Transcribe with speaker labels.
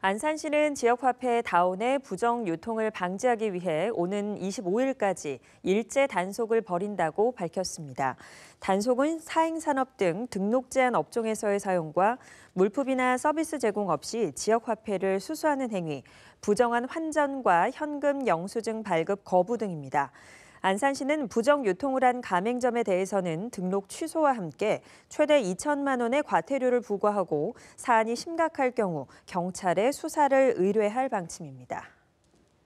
Speaker 1: 안산시는 지역화폐 다운의 부정 유통을 방지하기 위해 오는 25일까지 일제 단속을 벌인다고 밝혔습니다. 단속은 사행산업 등 등록 제한 업종에서의 사용과 물품이나 서비스 제공 없이 지역화폐를 수수하는 행위, 부정한 환전과 현금 영수증 발급 거부 등입니다. 안산시는 부정 유통을 한 가맹점에 대해서는 등록 취소와 함께 최대 2천만 원의 과태료를 부과하고 사안이 심각할 경우 경찰에 수사를 의뢰할 방침입니다.